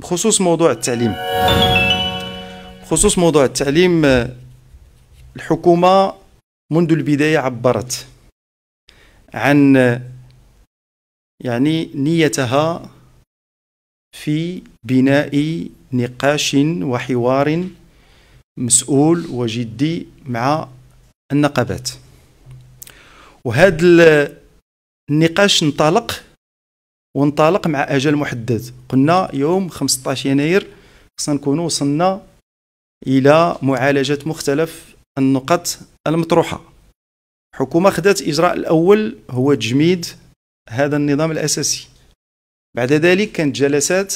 بخصوص موضوع التعليم بخصوص موضوع التعليم الحكومة منذ البداية عبرت عن يعني نيتها في بناء نقاش وحوار مسؤول وجدي مع النقابات وهذا النقاش انطلق وانطلق مع اجل محدد قلنا يوم 15 يناير خصنا نكونوا وصلنا الى معالجه مختلف النقط المطروحه الحكومه خدات اجراء الاول هو تجميد هذا النظام الاساسي بعد ذلك كانت جلسات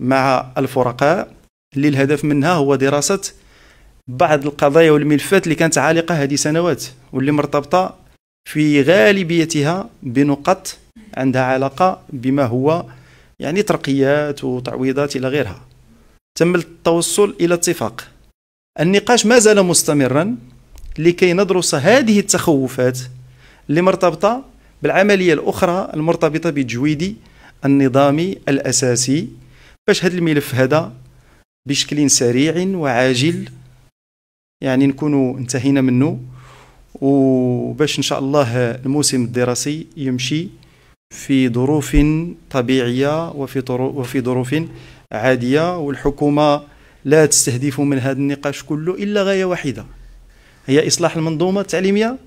مع الفرقاء اللي الهدف منها هو دراسه بعض القضايا والملفات اللي كانت عالقه هذه سنوات واللي مرتبطه في غالبيتها بنقط عندها علاقه بما هو يعني ترقيات وتعويضات الى غيرها تم التوصل الى اتفاق النقاش ما زال مستمرا لكي ندرس هذه التخوفات اللي مرتبطه بالعمليه الاخرى المرتبطه بجويدي النظامي الاساسي باش هذا الملف هذا بشكل سريع وعاجل يعني نكونوا انتهينا منه وباش ان شاء الله الموسم الدراسي يمشي في ظروف طبيعية وفي وفي ظروف عادية والحكومة لا تستهدف من هذا النقاش كله إلا غاية واحدة هي إصلاح المنظومة التعليمية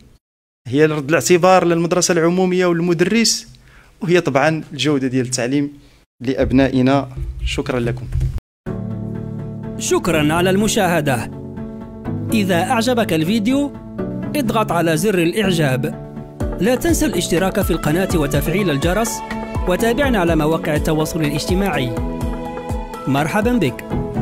هي رد الاعتبار للمدرسة العمومية والمدرس وهي طبعا الجودة ديال التعليم لأبنائنا شكرا لكم شكرا على المشاهدة إذا أعجبك الفيديو اضغط على زر الإعجاب لا تنسى الاشتراك في القناة وتفعيل الجرس وتابعنا على مواقع التواصل الاجتماعي مرحبا بك